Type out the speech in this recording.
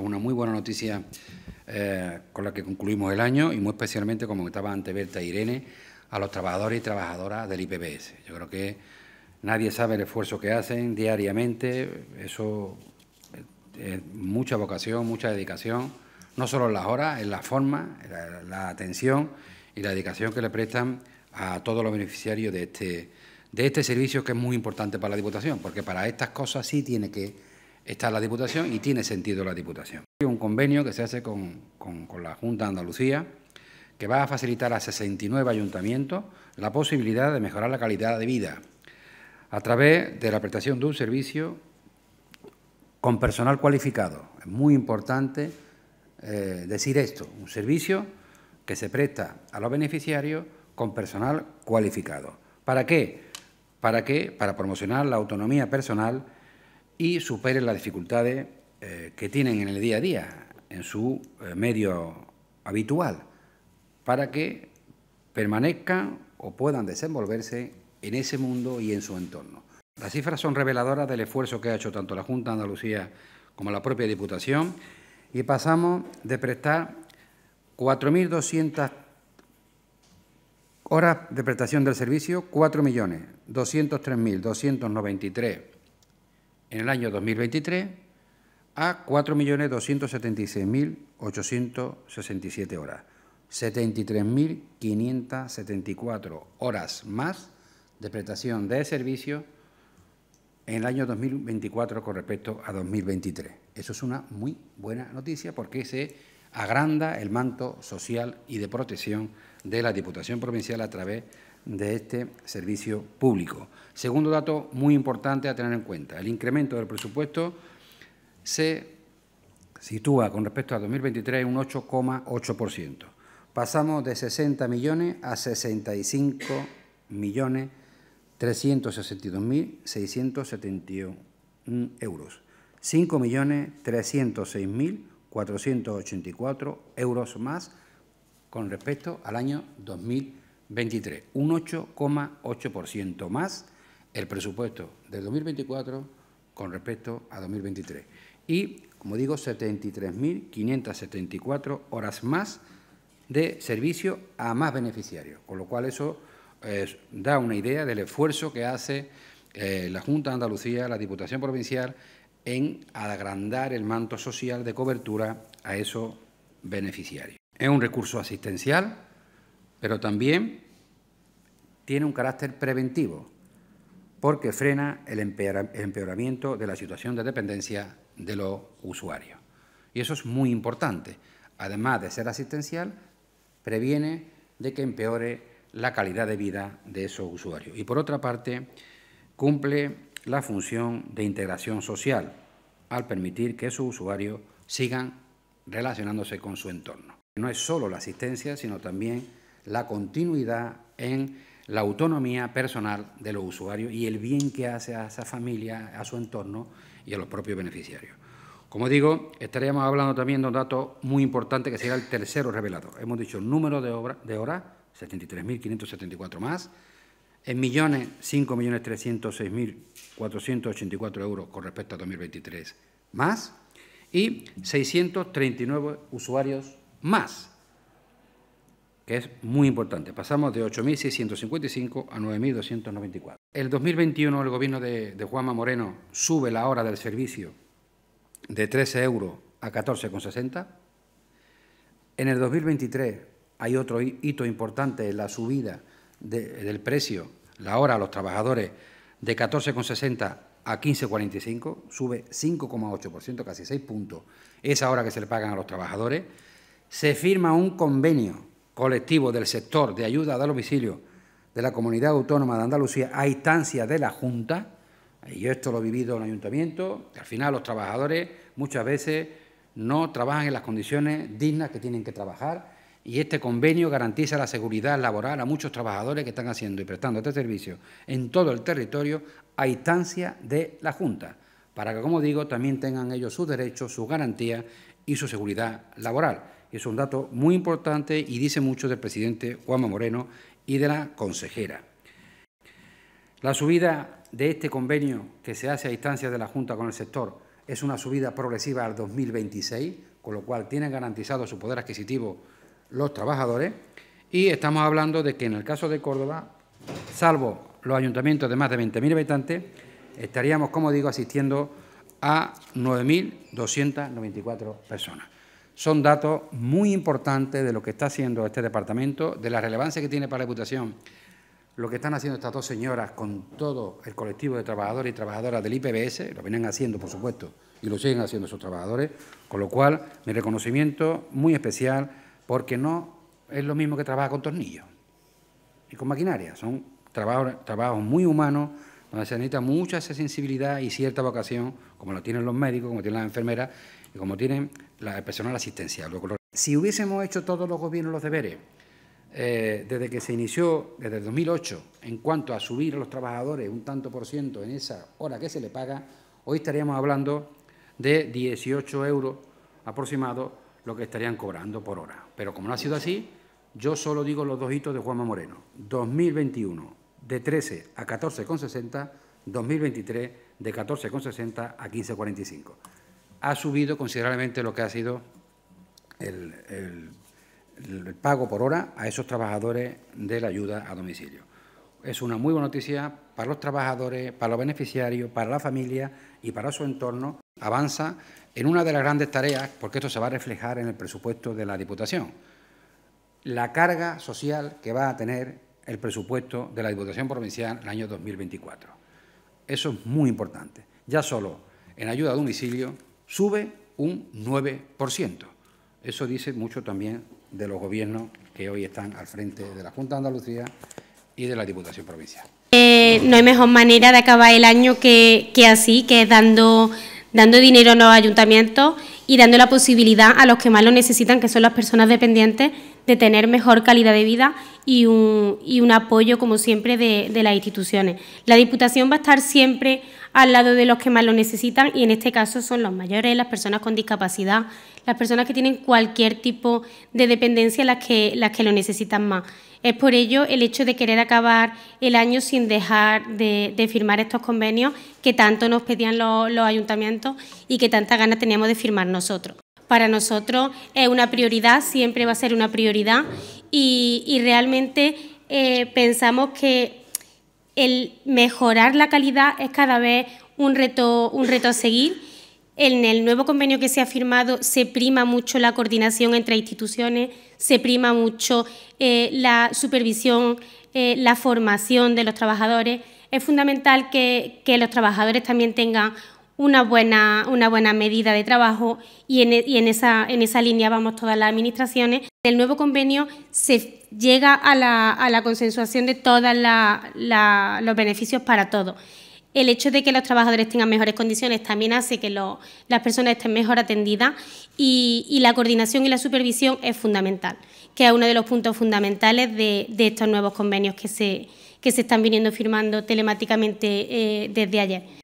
Una muy buena noticia eh, con la que concluimos el año y muy especialmente, como estaba ante Berta e Irene, a los trabajadores y trabajadoras del IPBS. Yo creo que nadie sabe el esfuerzo que hacen diariamente, eso es mucha vocación, mucha dedicación, no solo en las horas, en la forma, la, la atención y la dedicación que le prestan a todos los beneficiarios de este, de este servicio que es muy importante para la Diputación, porque para estas cosas sí tiene que está la Diputación y tiene sentido la Diputación. Hay un convenio que se hace con, la Junta de Andalucía que va a facilitar a 69 ayuntamientos la posibilidad de mejorar la calidad de vida a través de la prestación de un servicio con personal cualificado. Es muy importante eh, decir esto, un servicio que se presta a los beneficiarios con personal cualificado. ¿Para qué? ¿Para qué? Para promocionar la autonomía personal y superen las dificultades eh, que tienen en el día a día, en su eh, medio habitual, para que permanezcan o puedan desenvolverse en ese mundo y en su entorno. Las cifras son reveladoras del esfuerzo que ha hecho tanto la Junta de Andalucía como la propia Diputación y pasamos de prestar 4.200 horas de prestación del servicio, 4.203.293 en el año 2023 a 4.276.867 horas, 73.574 horas más de prestación de servicio en el año 2024 con respecto a 2023. Eso es una muy buena noticia porque se agranda el manto social y de protección de la Diputación Provincial a través de este servicio público. Segundo dato muy importante a tener en cuenta, el incremento del presupuesto se sitúa con respecto a 2023 un 8,8%. Pasamos de 60 millones a 65 millones 362.671 euros. 5 millones 484 euros más con respecto al año 2020 23, un 8,8% más el presupuesto del 2024 con respecto a 2023. Y, como digo, 73.574 horas más de servicio a más beneficiarios, con lo cual eso eh, da una idea del esfuerzo que hace eh, la Junta de Andalucía, la Diputación Provincial, en agrandar el manto social de cobertura a esos beneficiarios. Es un recurso asistencial pero también tiene un carácter preventivo, porque frena el empeoramiento de la situación de dependencia de los usuarios. Y eso es muy importante. Además de ser asistencial, previene de que empeore la calidad de vida de esos usuarios. Y por otra parte, cumple la función de integración social al permitir que esos usuarios sigan relacionándose con su entorno. No es solo la asistencia, sino también la continuidad en la autonomía personal de los usuarios y el bien que hace a esa familia, a su entorno y a los propios beneficiarios. Como digo, estaríamos hablando también de un dato muy importante que será el tercero revelado. Hemos dicho el número de, obra, de horas, 73.574 más, en millones, 5.306.484 euros con respecto a 2023 más, y 639 usuarios más que es muy importante. Pasamos de 8.655 a 9.294. El 2021 el gobierno de, Juanma Moreno sube la hora del servicio de 13 euros a 14,60. En el 2023 hay otro hito importante la subida del precio, la hora a los trabajadores, de 14,60 a 15,45, sube 5,8%, casi 6 puntos, esa hora que se le pagan a los trabajadores. Se firma un convenio colectivo del sector de ayuda a domicilio de la Comunidad Autónoma de Andalucía a instancia de la Junta, y yo esto lo he vivido en el ayuntamiento, que al final los trabajadores muchas veces no trabajan en las condiciones dignas que tienen que trabajar y este convenio garantiza la seguridad laboral a muchos trabajadores que están haciendo y prestando este servicio en todo el territorio a instancia de la Junta, para que, como digo, también tengan ellos sus derechos, sus garantías y su seguridad laboral es un dato muy importante y dice mucho del presidente Juanma Moreno y de la consejera. La subida de este convenio que se hace a distancia de la Junta con el sector es una subida progresiva al 2026, con lo cual tienen garantizado su poder adquisitivo los trabajadores y estamos hablando de que en el caso de Córdoba, salvo los ayuntamientos de más de 20.000 habitantes, estaríamos, como digo, asistiendo a 9.294 personas son datos muy importantes de lo que está haciendo este departamento, de la relevancia que tiene para la reputación, lo que están haciendo estas dos señoras con todo el colectivo de trabajadores y trabajadoras del IPBS, lo vienen haciendo, por supuesto, y lo siguen haciendo esos trabajadores, con lo cual mi reconocimiento muy especial, porque no es lo mismo que trabajar con tornillos y con maquinaria, son trabajos muy humanos donde se necesita mucha esa sensibilidad y cierta vocación, como lo tienen los médicos, como tienen las enfermeras y como tienen la, el personal asistencial. Si hubiésemos hecho todos los gobiernos los deberes, eh, desde que se inició, desde el 2008, en cuanto a subir a los trabajadores un tanto por ciento en esa hora que se le paga, hoy estaríamos hablando de 18 euros aproximado lo que estarían cobrando por hora. Pero como no ha sido así, yo solo digo los dos hitos de Juanma Moreno. 2021, de 13 a 14,60, 2023 de 14,60 a 15,45. Ha subido considerablemente lo que ha sido el, pago por hora a esos trabajadores de la ayuda a domicilio. Es una muy buena noticia para los trabajadores, para los beneficiarios, para la familia y para su entorno. Avanza en una de las grandes tareas, porque esto se va a reflejar en el presupuesto de la Diputación. La carga social que va a tener el presupuesto de la Diputación Provincial en el año 2024. Eso es muy importante. Ya solo en ayuda a domicilio sube un 9%. Eso dice mucho también de los gobiernos que hoy están al frente de la Junta de Andalucía y de la Diputación Provincial. Eh, no hay mejor manera de acabar el año que, así, que dando, dando dinero a los ayuntamientos y dando la posibilidad a los que más lo necesitan, que son las personas dependientes, de tener mejor calidad de vida y un, y un apoyo, como siempre, de, las instituciones. La Diputación va a estar siempre al lado de los que más lo necesitan y en este caso son los mayores, las personas con discapacidad, las personas que tienen cualquier tipo de dependencia, las que, las que lo necesitan más. Es por ello el hecho de querer acabar el año sin dejar de, firmar estos convenios que tanto nos pedían los, los ayuntamientos y que tanta ganas teníamos de firmar nosotros para nosotros es una prioridad, siempre va a ser una prioridad y, realmente eh, pensamos que el mejorar la calidad es cada vez un reto, un reto a seguir. En el nuevo convenio que se ha firmado se prima mucho la coordinación entre instituciones, se prima mucho eh, la supervisión, eh, la formación de los trabajadores. Es fundamental que los trabajadores también tengan una buena, una buena medida de trabajo y, en, e, esa, en, línea vamos todas las administraciones. el nuevo convenio se llega a la, consensuación de todos los beneficios para todos. El hecho de que los trabajadores tengan mejores condiciones también hace que las personas estén mejor atendidas y, la coordinación y la supervisión es fundamental, que es uno de los puntos fundamentales de, estos nuevos convenios que se, que se están viniendo firmando telemáticamente eh, desde ayer.